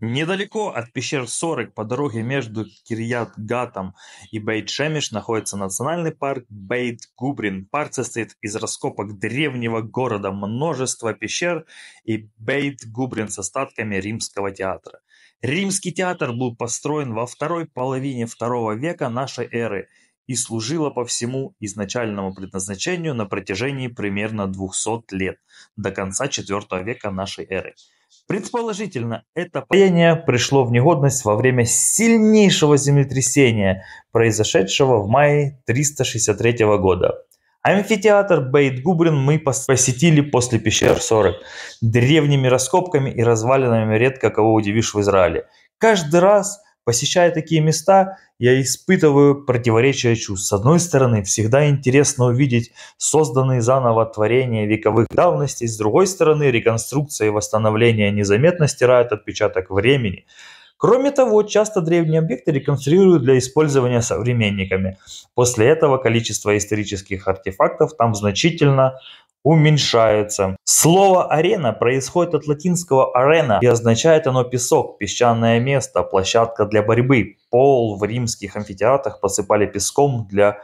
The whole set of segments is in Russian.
Недалеко от пещер Сорок по дороге между Кирьят-Гатом и Бейт-Шемиш находится национальный парк Бейт-Губрин. Парк состоит из раскопок древнего города, множества пещер и Бейт-Губрин с остатками римского театра. Римский театр был построен во второй половине второго века нашей эры и служила по всему изначальному предназначению на протяжении примерно 200 лет, до конца IV века нашей эры – Предположительно, это паяние пришло в негодность во время сильнейшего землетрясения, произошедшего в мае 363 года. Амфитеатр Бейт-Губрин мы посетили после пещер 40, древними раскопками и развалинами редко кого удивишь в Израиле. Каждый раз – Посещая такие места, я испытываю противоречие чувств. С одной стороны, всегда интересно увидеть созданные заново творения вековых давностей, с другой стороны, реконструкция и восстановление незаметно стирают отпечаток времени. Кроме того, часто древние объекты реконструируют для использования современниками. После этого количество исторических артефактов там значительно уменьшаются. Слово «арена» происходит от латинского "arena" и означает оно песок, песчаное место, площадка для борьбы. Пол в римских амфитеатрах посыпали песком для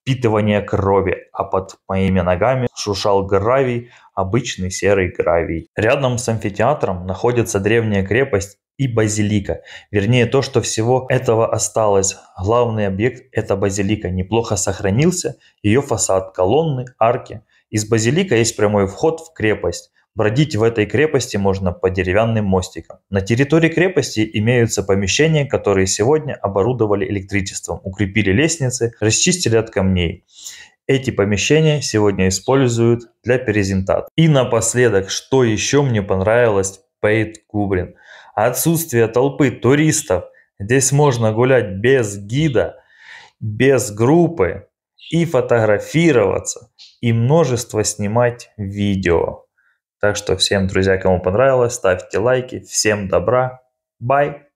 впитывания крови, а под моими ногами шушал гравий, обычный серый гравий. Рядом с амфитеатром находится древняя крепость и базилика. Вернее, то, что всего этого осталось. Главный объект – это базилика. Неплохо сохранился ее фасад, колонны, арки – из базилика есть прямой вход в крепость. Бродить в этой крепости можно по деревянным мостикам. На территории крепости имеются помещения, которые сегодня оборудовали электричеством, укрепили лестницы, расчистили от камней. Эти помещения сегодня используют для презентации. И напоследок, что еще мне понравилось, Пейт Кубрин. Отсутствие толпы туристов. Здесь можно гулять без гида, без группы и фотографироваться и множество снимать видео. Так что всем, друзья, кому понравилось, ставьте лайки. Всем добра. Bye.